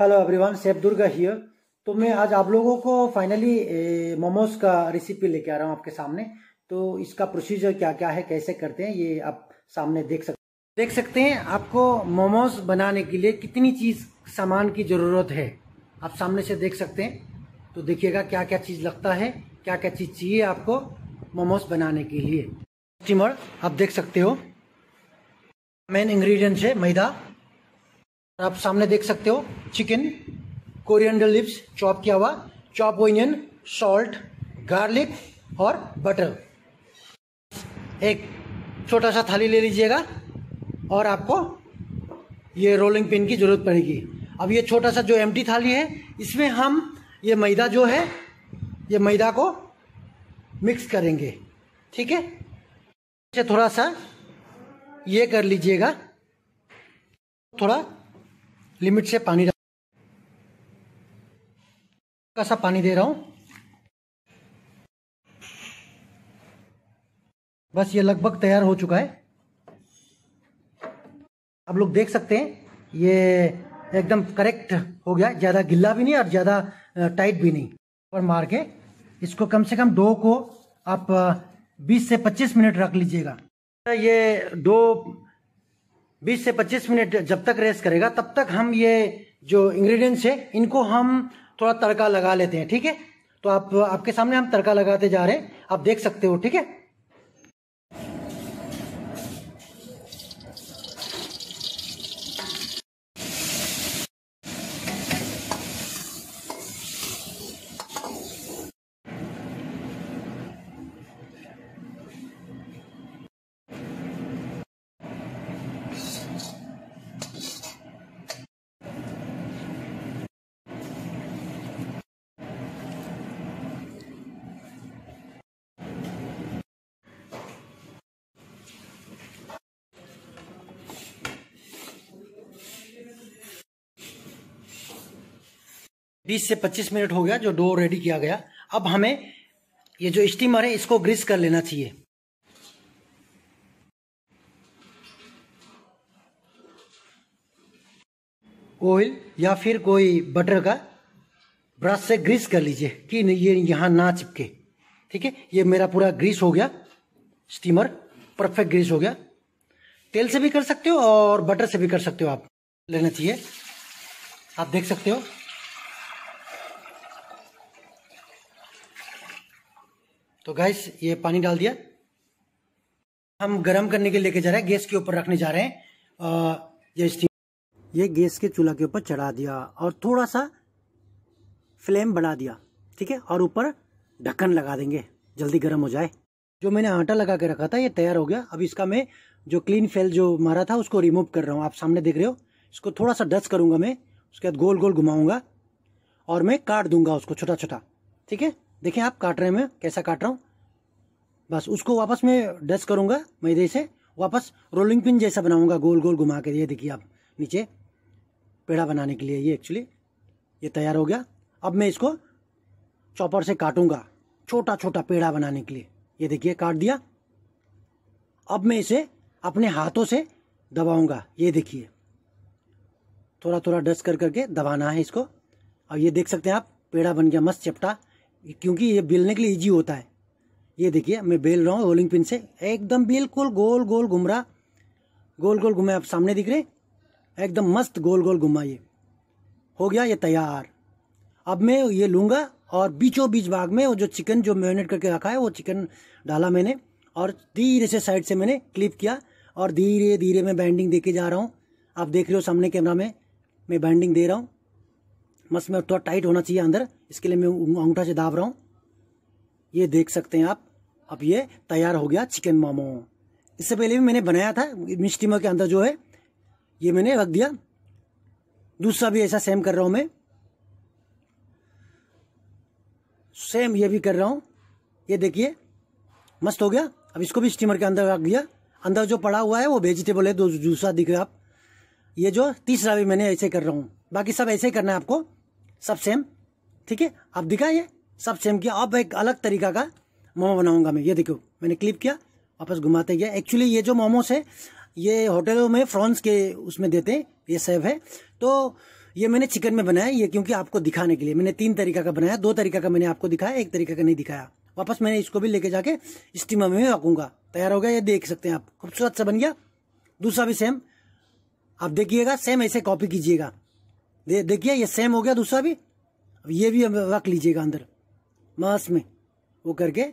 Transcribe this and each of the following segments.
hello everyone chef Durga here तो मैं आज आप लोगों को फाइनली मोमोज का रेसिपी लेके आ रहा हूँ आपके सामने तो इसका प्रोसीजर क्या क्या है कैसे करते हैं ये आप सामने देख सकते देख सकते हैं आपको मोमोज बनाने के लिए कितनी चीज़ सामान की ज़रूरत है आप सामने से देख सकते हैं तो देखिएगा क्या क्या चीज़ लगता है क्या क्या चीज़ चाहिए आपको मोमोज बनाने के लिए स्टीमर आप देख सकते हो मेन इंग्रेडिएंट्स है मैदा आप सामने देख सकते हो चिकन कोरिएंडर लिप्स चॉप किया हुआ चॉप ओनियन सॉल्ट गार्लिक और बटर एक छोटा सा थाली ले लीजिएगा और आपको ये रोलिंग पिन की ज़रूरत पड़ेगी अब ये छोटा सा जो एम थाली है इसमें हम ये मैदा जो है ये मैदा को मिक्स करेंगे ठीक है थोड़ा सा ये कर लीजिएगा थोड़ा लिमिट से पानी का सा पानी दे रहा हूं बस ये लगभग तैयार हो चुका है आप लोग देख सकते हैं ये एकदम करेक्ट हो गया ज़्यादा गिल्ला भी नहीं और ज़्यादा टाइट भी नहीं पर मार के इसको कम से कम दो को आप 20 से 25 मिनट रख लीजिएगा ये दो 20 से 25 मिनट जब तक रेस्ट करेगा तब तक हम ये जो इंग्रेडिएंट्स है इनको हम थोड़ा तड़का लगा लेते हैं ठीक है तो आप आपके सामने हम तड़का लगाते जा रहे हैं आप देख सकते हो ठीक है बीस से पच्चीस मिनट हो गया जो डो रेडी किया गया अब हमें ये जो स्टीमर है इसको ग्रीस कर लेना चाहिए ऑयल या फिर कोई बटर का ब्रश से ग्रीस कर लीजिए कि ये यहाँ ना चिपके ठीक है ये मेरा पूरा ग्रीस हो गया स्टीमर परफेक्ट ग्रीस हो गया तेल से भी कर सकते हो और बटर से भी कर सकते हो आप लेना चाहिए आप देख सकते हो तो गैस ये पानी डाल दिया हम गर्म करने के लेके जा रहे हैं गैस के ऊपर रखने जा रहे हैं ये स्टीम ये गैस के चूल्हा के ऊपर चढ़ा दिया और थोड़ा सा फ्लेम बढ़ा दिया ठीक है और ऊपर ढक्कन लगा देंगे जल्दी गर्म हो जाए जो मैंने आटा लगा के रखा था ये तैयार हो गया अब इसका मैं जो क्लीन फेल जो मारा था उसको रिमूव कर रहा हूँ आप सामने देख रहे हो इसको थोड़ा सा डच करूँगा मैं उसके बाद गोल गोल घुमाऊँगा और मैं काट दूंगा उसको छोटा छोटा ठीक है देखें आप काट रहे हैं मैं कैसा काट रहा हूँ बस उसको वापस मैं डस्ट करूँगा मैदे से वापस रोलिंग पिन जैसा बनाऊँगा गोल गोल घुमा के ये देखिए आप नीचे पेड़ा बनाने के लिए ये एक्चुअली ये तैयार हो गया अब मैं इसको चॉपर से काटूंगा छोटा छोटा पेड़ा बनाने के लिए ये देखिए काट दिया अब मैं इसे अपने हाथों से दबाऊंगा ये देखिए थोड़ा थोड़ा डस्ट कर करके दबाना है इसको अब ये देख सकते हैं आप पेड़ा बन गया मस्त चपटा क्योंकि ये बेलने के लिए ईजी होता है ये देखिए मैं बेल रहा हूँ रोलिंग पिन से एकदम बिल्कुल गोल गोल घूम रहा गोल गोल घुमा आप सामने दिख रहे एकदम मस्त गोल गोल घुमा ये हो गया ये तैयार अब मैं ये लूँगा और बीचों बीच भाग में वो जो चिकन जो मैरिनेट करके रखा है वो चिकन डाला मैंने और धीरे से साइड से मैंने क्लिप किया और धीरे धीरे मैं बैंडिंग दे के जा रहा हूँ आप देख रहे हो सामने कैमरा में मैं बैंडिंग दे रहा हूँ मस्त में थोड़ा टाइट होना चाहिए अंदर इसके लिए मैं अंगूठा से दाब रहा हूँ ये देख सकते हैं आप अब ये तैयार हो गया चिकन मोमो इससे पहले भी मैंने बनाया था मिस्टी के अंदर जो है ये मैंने रख दिया दूसरा भी ऐसा सेम कर रहा हूँ मैं सेम ये भी कर रहा हूँ ये देखिए मस्त हो गया अब इसको भी स्टीमर के अंदर रख दिया अंदर जो पड़ा हुआ है वो वेजिटेबल है दूसरा दिख रहा आप ये जो तीसरा भी मैंने ऐसे कर रहा हूँ बाकी सब ऐसे ही करना है आपको सब सेम ठीक है अब दिखा ये सब सेम किया अब एक अलग तरीका का मोमो बनाऊंगा मैं ये देखो मैंने क्लिप किया वापस घुमाते गया एक्चुअली ये जो मोमोस है ये होटलों में फ्रॉन्स के उसमें देते हैं ये सेब है तो ये मैंने चिकन में बनाया ये क्योंकि आपको दिखाने के लिए मैंने तीन तरीका का बनाया दो तरीका का मैंने आपको दिखाया एक तरीका का नहीं दिखाया वापस मैंने इसको भी लेके जाके स्टीमर में रखूंगा तैयार हो गया ये देख सकते हैं आप खूबसूरत सा बन गया दूसरा भी सेम आप देखिएगा सेम ऐसे कॉपी कीजिएगा दे, देखिए ये सेम हो गया दूसरा भी अब ये भी रख लीजिएगा अंदर मांस में वो करके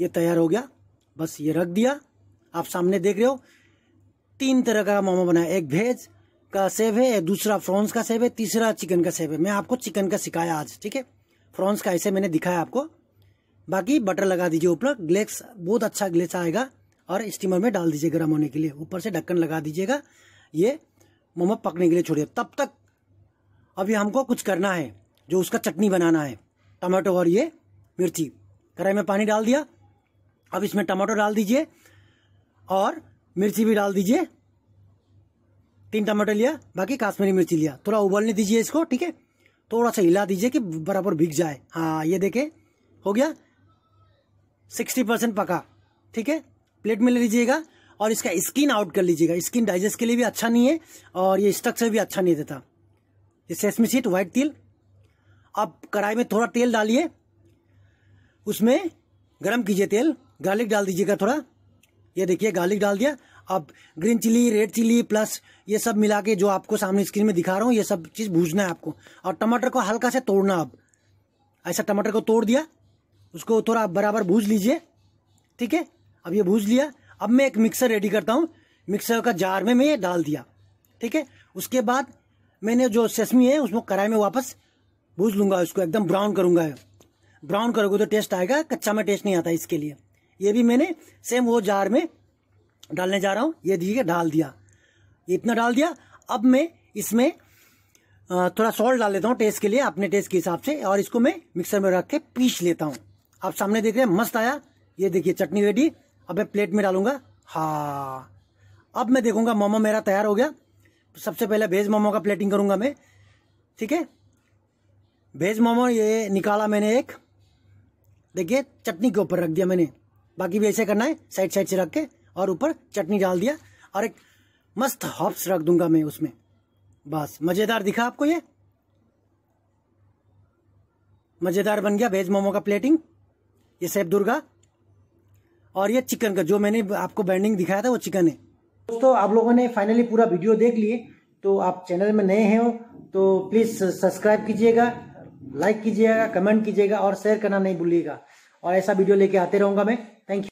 ये तैयार हो गया बस ये रख दिया आप सामने देख रहे हो तीन तरह का मोमो बनाया एक भेज का सेब है दूसरा फ्रॉन्स का सेब है तीसरा चिकन का सेब है मैं आपको चिकन का सिखाया आज ठीक है फ्रॉन्स का ऐसे मैंने दिखाया आपको बाकी बटर लगा दीजिए ऊपर ग्लेक्स बहुत अच्छा ग्लेक्स आएगा और स्टीमर में डाल दीजिए गर्म होने के लिए ऊपर से ढक्कन लगा दीजिएगा ये मोमो पकने के लिए छोड़िए तब तक अभी हमको कुछ करना है जो उसका चटनी बनाना है टमाटो और ये मिर्ची कढ़ाई में पानी डाल दिया अब इसमें टमाटो डाल दीजिए और मिर्ची भी डाल दीजिए तीन टमाटो लिया बाकी काश्मीरी मिर्ची लिया थोड़ा उबलने दीजिए इसको ठीक है थोड़ा सा हिला दीजिए कि बराबर भीग जाए हाँ ये देखे हो गया सिक्सटी परसेंट पका ठीक है प्लेट में ले लीजिएगा और इसका स्किन आउट कर लीजिएगा स्किन डाइजेस्ट के लिए भी अच्छा नहीं है और ये स्ट्रक्चर भी अच्छा नहीं देता सेसमी सीट वाइट तिल आप कढ़ाई में थोड़ा तेल डालिए उसमें गरम कीजिए तेल गार्लिक डाल दीजिएगा थोड़ा ये देखिए गार्लिक डाल दिया अब green chilli red chilli plus ये सब मिला के जो आपको सामने स्क्रीन में दिखा रहा हूँ ये सब चीज़ भूजना है आपको और टमाटर को हल्का से तोड़ना अब ऐसा टमाटर को तोड़ दिया उसको थोड़ा बराबर भूज लीजिए ठीक है अब ये भूज लिया अब मैं एक मिक्सर रेडी करता हूँ मिक्सर का जार में मैं ये डाल दिया ठीक है उसके बाद मैंने जो चश्मी है उसमें कढ़ाई में वापस भूज लूंगा उसको एकदम ब्राउन करूंगा ब्राउन करोगे तो टेस्ट आएगा कच्चा में टेस्ट नहीं आता इसके लिए ये भी मैंने सेम वो जार में डालने जा रहा हूँ ये देखिए डाल दिया इतना डाल दिया अब मैं इसमें थोड़ा सॉल्ट डाल लेता हूँ टेस्ट के लिए अपने टेस्ट के हिसाब से और इसको मैं मिक्सर में रख के पीस लेता हूँ आप सामने देख रहे हैं मस्त आया ये देखिए चटनी रेडी अब मैं प्लेट में डालूंगा हाँ अब मैं देखूंगा मोमो मेरा तैयार हो गया सबसे पहले भेज मोमो का प्लेटिंग करूंगा मैं ठीक है भेज मोमो ये निकाला मैंने एक देखिए चटनी के ऊपर रख दिया मैंने बाकी भी ऐसे करना है साइड साइड से रख के और ऊपर चटनी डाल दिया और एक मस्त हॉप्स रख दूंगा मैं उसमें बस मज़ेदार दिखा आपको ये मज़ेदार बन गया भेज मोमो का प्लेटिंग ये सेब दुर्गा और ये चिकन का जो मैंने आपको बैंडिंग दिखाया था वो चिकन है दोस्तों आप लोगों ने फाइनली पूरा वीडियो देख लिए तो आप चैनल में नए हैं हो तो प्लीज़ सब्सक्राइब कीजिएगा लाइक कीजिएगा कमेंट कीजिएगा और शेयर करना नहीं भूलिएगा और ऐसा वीडियो लेके आते रहूंगा मैं थैंक यू